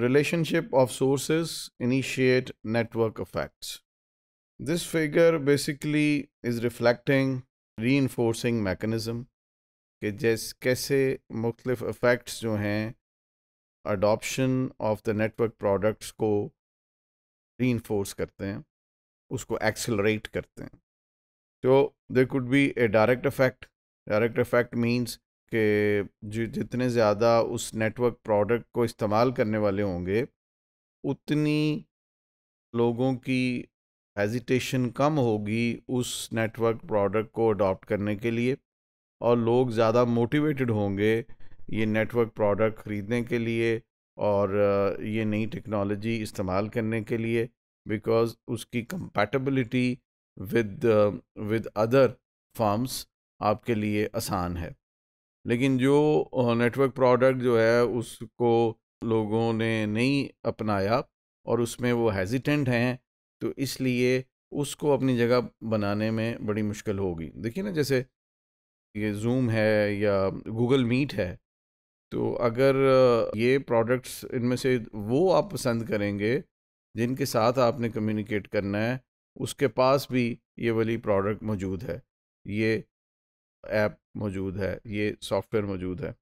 Relationship of sources initiate network effects. This figure basically is reflecting reinforcing mechanism कि जैस कैसे मुख्तलिफ effects जो हैं adoption of the network products को री करते हैं उसको एक्सलरेट करते हैं तो there could be a direct effect direct effect means कि जितने ज़्यादा उस नेटवर्क प्रोडक्ट को इस्तेमाल करने वाले होंगे उतनी लोगों की हेजिटेशन कम होगी उस नेटवर्क प्रोडक्ट को अडॉप्ट करने के लिए और लोग ज़्यादा मोटिवेटेड होंगे ये नेटवर्क प्रोडक्ट ख़रीदने के लिए और ये नई टेक्नोलॉजी इस्तेमाल करने के लिए बिकॉज उसकी compatibility with with other forms आपके लिए आसान है लेकिन जो नेटवर्क प्रोडक्ट जो है उसको लोगों ने नहीं अपनाया और उसमें वो हेजिटेंट हैं तो इसलिए उसको अपनी जगह बनाने में बड़ी मुश्किल होगी देखिए ना जैसे ये जूम है या गूगल मीट है तो अगर ये प्रोडक्ट्स इनमें से वो आप पसंद करेंगे जिनके साथ आपने कम्युनिकेट करना है उसके पास भी ये वाली प्रोडक्ट मौजूद है ये ऐप मौजूद है ये सॉफ्टवेयर मौजूद है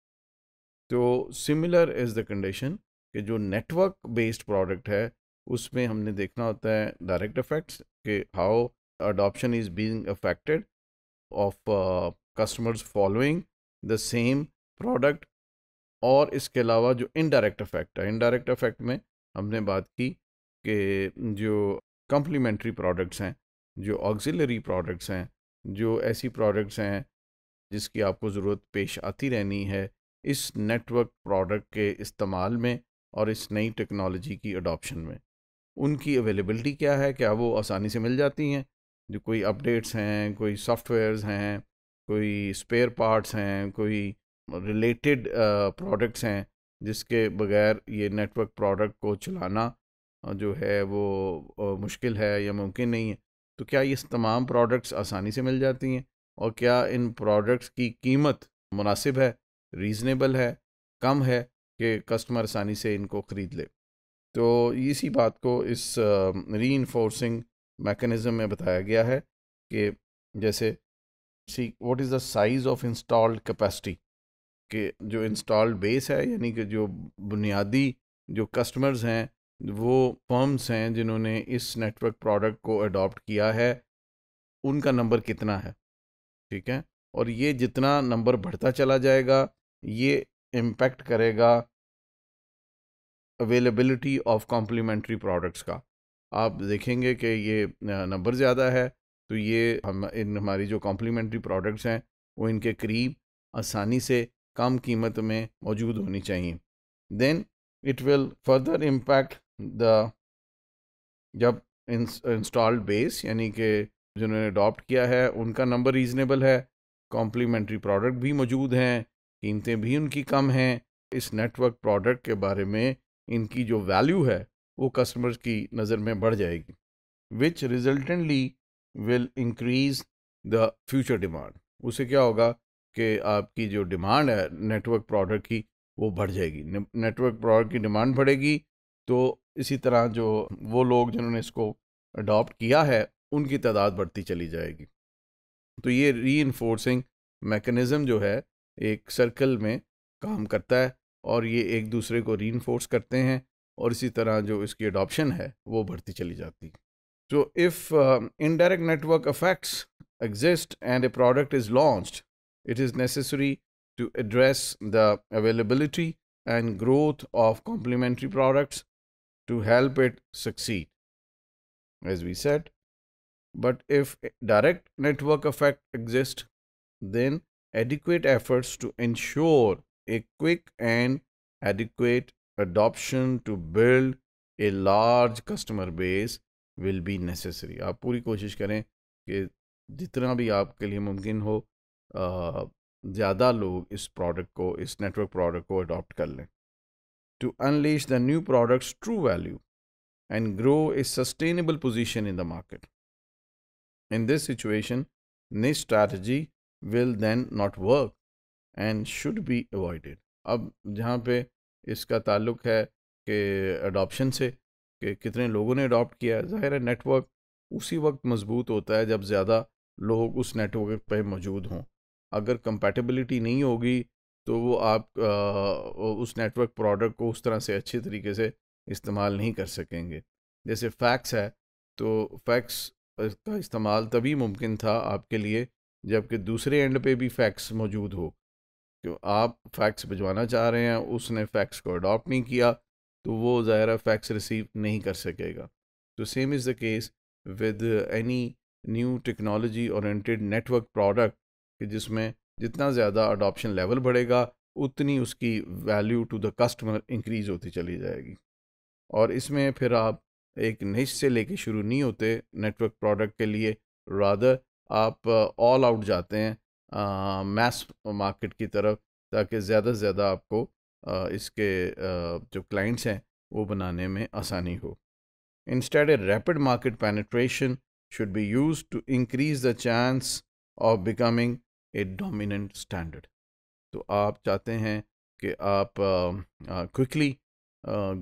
तो सिमिलर इज़ द कंडीशन कि जो नेटवर्क बेस्ड प्रोडक्ट है उसमें हमने देखना होता है डायरेक्ट इफेक्ट्स कि how adoption is being affected of customers following the same product और इसके अलावा जो इनडायरेक्ट इफेक्ट है इनडायरेक्ट इफेक्ट में हमने बात की कि जो कम्प्लीमेंट्री प्रोडक्ट्स हैं जो ऑक्सिलरी प्रोडक्ट्स हैं जो ऐसी प्रोडक्ट्स हैं जिसकी आपको ज़रूरत पेश आती रहनी है इस नेटवर्क प्रोडक्ट के इस्तेमाल में और इस नई टेक्नोलॉजी की अडॉप्शन में उनकी अवेलेबिलिटी क्या है क्या वो आसानी से मिल जाती हैं जो कोई अपडेट्स हैं कोई सॉफ्टवेयर्स हैं कोई स्पेयर पार्ट्स हैं कोई रिलेटेड प्रोडक्ट्स हैं जिसके बगैर ये नेटवर्क प्रोडक्ट को चलाना जो है वो मुश्किल है या मुमकिन नहीं है तो क्या ये तमाम प्रोडक्ट्स आसानी से मिल जाती हैं और क्या इन प्रोडक्ट्स की कीमत मुनासिब है रीज़नेबल है कम है कि कस्टमर आसानी से इनको ख़रीद ले तो इसी बात को इस री इन्फोर्सिंग मैकेनिज़म में बताया गया है कि जैसे see what is the size of installed capacity कि जो इंस्टॉल्ड बेस है यानी कि जो बुनियादी जो कस्टमर्स हैं वो फर्म्स हैं जिन्होंने इस नेटवर्क प्रोडक्ट को अडॉप्ट किया है उनका नंबर कितना है ठीक है और ये जितना नंबर बढ़ता चला जाएगा ये इम्पैक्ट करेगा अवेलेबिलिटी ऑफ कॉम्प्लीमेंट्री प्रोडक्ट्स का आप देखेंगे कि ये नंबर ज़्यादा है तो ये हम इन हमारी जो कॉम्प्लीमेंट्री प्रोडक्ट्स हैं वो इनके करीब आसानी से कम कीमत में मौजूद होनी चाहिए then it will further impact the जब इंस्टॉल्ड बेस यानी कि जिन्होंने अडॉप्ट किया है उनका नंबर रीज़नेबल है कॉम्प्लीमेंट्री प्रोडक्ट भी मौजूद हैं कीमतें भी उनकी कम हैं इस नेटवर्क प्रोडक्ट के बारे में इनकी जो वैल्यू है वो कस्टमर्स की नज़र में बढ़ जाएगी which resultantly will increase the future demand उसे क्या होगा कि आपकी जो डिमांड है नेटवर्क प्रोडक्ट की वो बढ़ जाएगी नेटवर्क प्रोडक्ट की डिमांड बढ़ेगी तो इसी तरह जो वो लोग जिन्होंने इसको अडॉप्ट किया है उनकी तादाद बढ़ती चली जाएगी तो ये री इन्फोर्सिंग मेकनिज़म जो है एक सर्कल में काम करता है और ये एक दूसरे को री इन्फोर्स करते हैं और इसी तरह जो इसकी अडोपशन है वो बढ़ती चली जाती so if indirect network effects exist and a product is launch it is necessary to address the availability and growth of complementary products to help it succeed as we set But if direct network effect exists, then adequate efforts to ensure a quick and adequate adoption to build a large customer base will be necessary. aap puri koshish kare ki jitna bhi aapke liye mumkin ho zyada log is product ko is network product ko adopt kar le to unleash the new product's true value and grow a sustainable position in the market In this situation, niche strategy will then not work and should be avoided. अब जहाँ पे इसका ताल्लुक है कि adoption से कि कितने लोगों ने अडॉप्ट किया है ज़ाहिर है नेटवर्क उसी वक्त मजबूत होता है जब ज़्यादा लोग उस नेटवर्क पर मौजूद हों अगर कंपैटिबिलिटी नहीं होगी तो वो आप आ, उस नेटवर्क प्रोडक्ट को उस तरह से अच्छे तरीके से इस्तेमाल नहीं कर सकेंगे जैसे फैक्स है तो फैक्स इसका इस्तेमाल तभी मुमकिन था आपके लिए जबकि दूसरे एंड पे भी फैक्स मौजूद हो क्यों आप फैक्स भिजवाना चाह रहे हैं उसने फैक्स को अडॉप्ट नहीं किया तो वो ज़ाहिर फैक्स रिसीव नहीं कर सकेगा तो same is the case with any new technology oriented network product कि जिसमें जितना ज़्यादा अडोपशन लेवल बढ़ेगा उतनी उसकी value to the customer increase होती चली जाएगी और इसमें फिर आप एक निश से लेके शुरू नहीं होते नेटवर्क प्रोडक्ट के लिए रादर आप ऑल आउट जाते हैं मैस मार्केट की तरफ ताकि ज़्यादा से ज़्यादा आपको आ, इसके आ, जो क्लाइंट्स हैं वो बनाने में आसानी हो instead a rapid market penetration should be use to increase the chance of becoming a dominant standard तो आप चाहते हैं कि आप क्विकली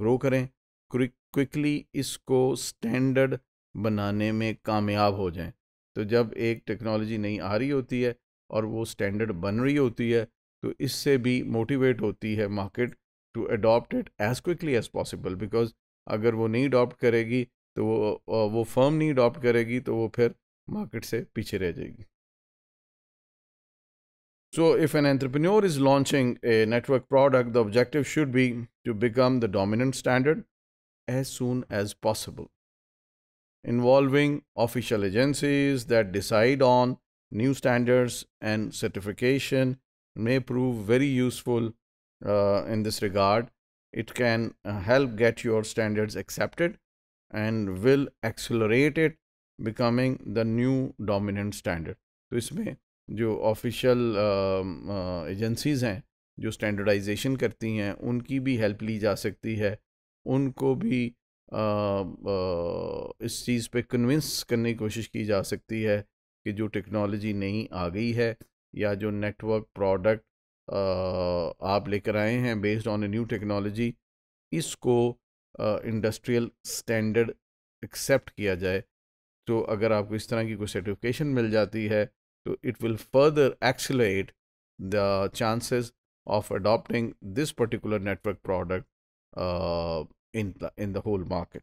ग्रो करें क्विक क्विकली इसको स्टैंडर्ड बनाने में कामयाब हो जाएं तो जब एक टेक्नोलॉजी नई आ रही होती है और वो स्टैंडर्ड बन रही होती है तो इससे भी मोटिवेट होती है market to adopt it as quickly as possible because अगर वो नहीं अडॉप्ट करेगी तो वो वो फर्म नहीं अडॉप्ट करेगी तो वो फिर मार्केट से पीछे रह जाएगी so if an entrepreneur is launching a network product the objective should be to become the dominant standard as soon as possible, involving official agencies that decide on new standards and certification may prove very useful uh, in this regard. It can uh, help get your standards accepted and will accelerate it becoming the new dominant standard. this इसमें जो official um, uh, agencies हैं जो standardization करती हैं उनकी भी help ली जा सकती है उनको भी आ, आ, इस चीज़ पे कन्विंस करने की कोशिश की जा सकती है कि जो टेक्नोलॉजी नहीं आ गई है या जो नेटवर्क प्रोडक्ट आप लेकर आए हैं based on a new technology इसको इंडस्ट्रियल स्टैंडर्ड एक्सेप्ट किया जाए तो अगर आपको इस तरह की कोई सर्टिफिकेशन मिल जाती है तो it will further accelerate the chances of adopting this particular network product uh, in the in the whole market